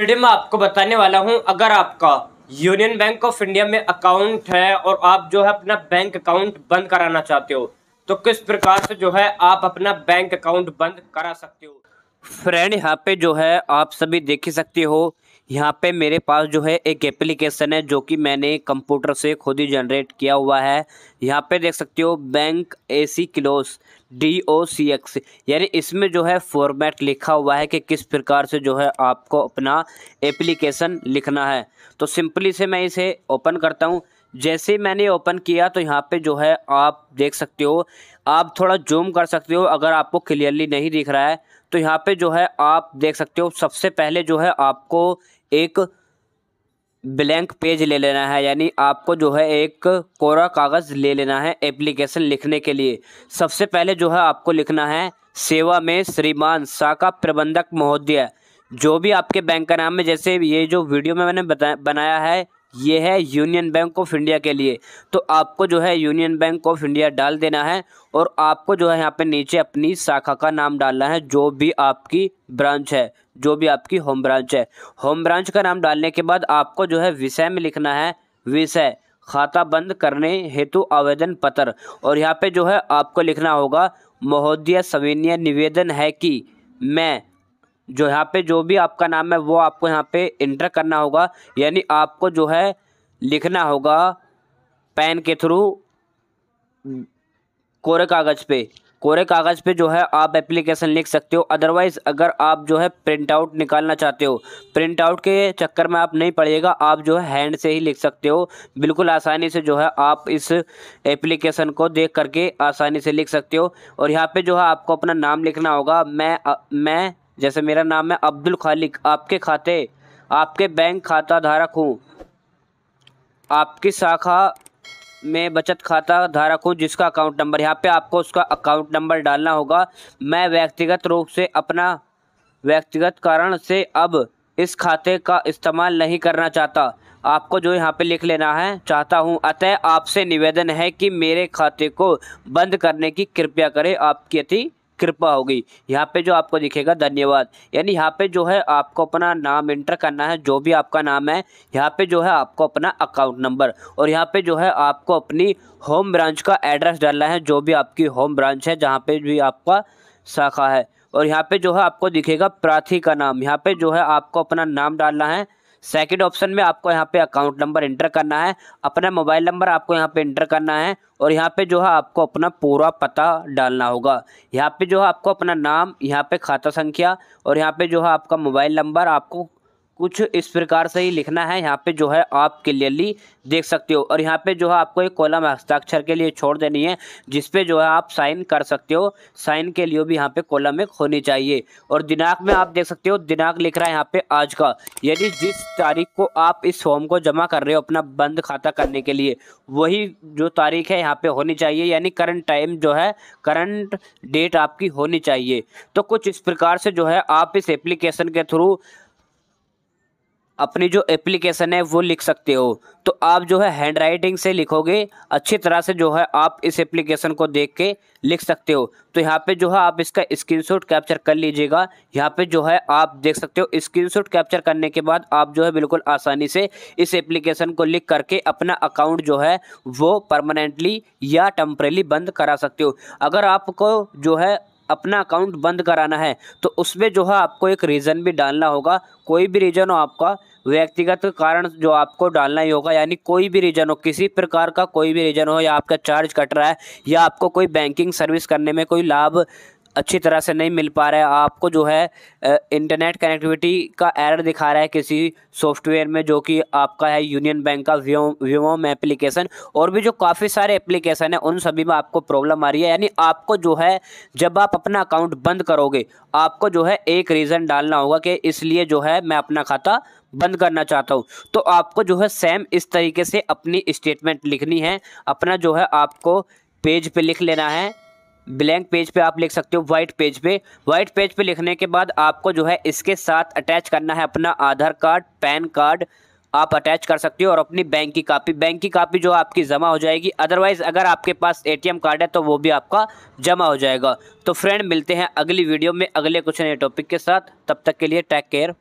video में आपको बताने वाला हूं अगर आपका यूनियन बैंक ऑफ इंडिया में अकाउंट है और आप जो है अपना बैंक अकाउंट बंद कराना चाहते हो तो किस प्रकार से जो है आप अपना बैंक अकाउंट बंद करा सकते हो फ्रेंड यहाँ पे जो है आप सभी देख ही सकते हो यहाँ पे मेरे पास जो है एक एप्लीकेशन है जो कि मैंने कंप्यूटर से खुद ही जनरेट किया हुआ है यहाँ पे देख सकते हो bank A C close D O C X यानी इसमें जो है फॉर्मेट लिखा हुआ है कि किस प्रकार से जो है आपको अपना एप्लीकेशन लिखना है तो सिंपली से मैं इसे ओपन करता हूँ जैसे मैंने ओपन किया तो यहाँ पे जो है आप देख सकते हो आप थोड़ा जूम कर सकते हो अगर आपको क्लियरली नहीं दिख रहा है तो यहाँ पे जो है आप देख सकते हो सबसे पहले जो है आपको एक ब्लैंक पेज ले लेना है यानी आपको जो है एक कोरा कागज़ ले लेना है एप्लीकेशन लिखने के लिए सबसे पहले जो है आपको लिखना है सेवा में श्रीमान शाखा प्रबंधक महोदय जो भी आपके बैंक का नाम है जैसे ये जो वीडियो में मैंने बताया बनाया है ये है यूनियन बैंक ऑफ इंडिया के लिए तो आपको जो है यूनियन बैंक ऑफ इंडिया डाल देना है और आपको जो है यहाँ पे नीचे अपनी शाखा का नाम डालना है जो भी आपकी ब्रांच है जो भी आपकी होम ब्रांच है होम ब्रांच का नाम डालने के बाद आपको जो है विषय में लिखना है विषय खाता बंद करने हेतु आवेदन पत्र और यहाँ पर जो है आपको लिखना होगा महोदय सविनय निवेदन है कि मैं जो यहाँ पे जो भी आपका नाम है वो आपको यहाँ पे इंटर करना होगा यानी आपको जो है लिखना होगा पेन के थ्रू कोरे कागज़ पे कोरे कागज़ पे जो है आप एप्लीकेशन लिख सकते हो अदरवाइज़ अगर आप जो है प्रिंट आउट निकालना चाहते हो प्रिंट आउट के चक्कर में आप नहीं पढ़िएगा आप जो है हैंड से ही लिख सकते हो बिल्कुल आसानी से जो है आप इस एप्लीकेशन को देख करके आसानी से लिख सकते हो और यहाँ पे जो है आपको अपना नाम लिखना होगा मैं मैं जैसे मेरा नाम है अब्दुल खालिक आपके खाते आपके बैंक खाता धारक हूँ आपकी शाखा में बचत खाता धारक हूँ जिसका अकाउंट नंबर यहाँ पे आपको उसका अकाउंट नंबर डालना होगा मैं व्यक्तिगत रूप से अपना व्यक्तिगत कारण से अब इस खाते का इस्तेमाल नहीं करना चाहता आपको जो यहाँ पे लिख लेना है चाहता हूँ अतः आपसे निवेदन है कि मेरे खाते को बंद करने की कृपया करें आपकी अति कृपा होगी यहाँ पे जो आपको दिखेगा धन्यवाद यानी यहाँ पे जो है आपको अपना नाम एंटर करना है जो भी आपका नाम है यहाँ पे जो है आपको अपना अकाउंट नंबर और यहाँ पे जो है आपको अपनी होम ब्रांच का एड्रेस डालना है जो भी आपकी होम ब्रांच है जहाँ पे भी आपका शाखा है और यहाँ पे जो है आपको दिखेगा प्रार्थी का नाम यहाँ पे जो है आपको अपना नाम डालना है सेकेंड ऑप्शन में आपको यहाँ पे अकाउंट नंबर इंटर करना है अपना मोबाइल नंबर आपको यहाँ पे इंटर करना है और यहाँ पे जो है आपको अपना पूरा पता डालना होगा यहाँ पे जो है आपको अपना नाम यहाँ पे खाता संख्या और यहाँ पे जो है आपका मोबाइल नंबर आपको कुछ इस प्रकार से ही लिखना है यहाँ पे जो है आप क्लियरली देख सकते हो और यहाँ पे जो है आपको एक कॉलम हस्ताक्षर के लिए छोड़ देनी है जिसपे जो है आप साइन कर सकते हो साइन के लिए भी यहाँ पे कॉलम एक होनी चाहिए और दिनांक में आप देख सकते हो दिनांक लिख रहा है यहाँ पे आज का यानी जिस तारीख को आप इस फॉर्म को जमा कर रहे हो अपना बंद खाता करने के लिए वही जो तारीख है यहाँ पे होनी चाहिए यानी करंट टाइम जो है करंट डेट आपकी होनी चाहिए तो कुछ इस प्रकार से जो है आप इस एप्लीकेशन के थ्रू अपनी जो एप्लीकेशन है वो लिख सकते हो तो आप जो है हैंड राइटिंग से लिखोगे अच्छी तरह से जो है आप इस एप्लीकेशन को देख के लिख सकते हो तो यहाँ पे जो है आप इसका स्क्रीनशॉट कैप्चर कर लीजिएगा यहाँ पे जो है आप देख सकते हो स्क्रीनशॉट कैप्चर करने के बाद आप जो है बिल्कुल आसानी से इस एप्लीकेशन को लिख करके अपना अकाउंट जो है वो परमानेंटली या टम्परेली बंद करा सकते हो अगर आपको जो है अपना अकाउंट बंद कराना है तो उसमें जो है आपको एक रीज़न भी डालना होगा कोई भी रीज़न हो आपका व्यक्तिगत कारण जो आपको डालना ही होगा यानी कोई भी रीज़न हो किसी प्रकार का कोई भी रीज़न हो या आपका चार्ज कट रहा है या आपको कोई बैंकिंग सर्विस करने में कोई लाभ अच्छी तरह से नहीं मिल पा रहा है आपको जो है इंटरनेट कनेक्टिविटी का एरर दिखा रहा है किसी सॉफ्टवेयर में जो कि आपका है यूनियन बैंक का व्योम एप्लीकेशन और भी जो काफ़ी सारे एप्लीकेशन है उन सभी में आपको प्रॉब्लम आ रही है यानी आपको जो है जब आप अपना अकाउंट बंद करोगे आपको जो है एक रीज़न डालना होगा कि इसलिए जो है मैं अपना खाता बंद करना चाहता हूँ तो आपको जो है सेम इस तरीके से अपनी स्टेटमेंट लिखनी है अपना जो है आपको पेज पे लिख लेना है ब्लैंक पेज पे आप लिख सकते हो वाइट पेज पे वाइट पेज पे लिखने के बाद आपको जो है इसके साथ अटैच करना है अपना आधार कार्ड पैन कार्ड आप अटैच कर सकते हो और अपनी बैंक की कापी बैंक की कापी जो आपकी जमा हो जाएगी अदरवाइज़ अगर आपके पास ए कार्ड है तो वो भी आपका जमा हो जाएगा तो फ्रेंड मिलते हैं अगली वीडियो में अगले कुछ नए टॉपिक के साथ तब तक के लिए टेक केयर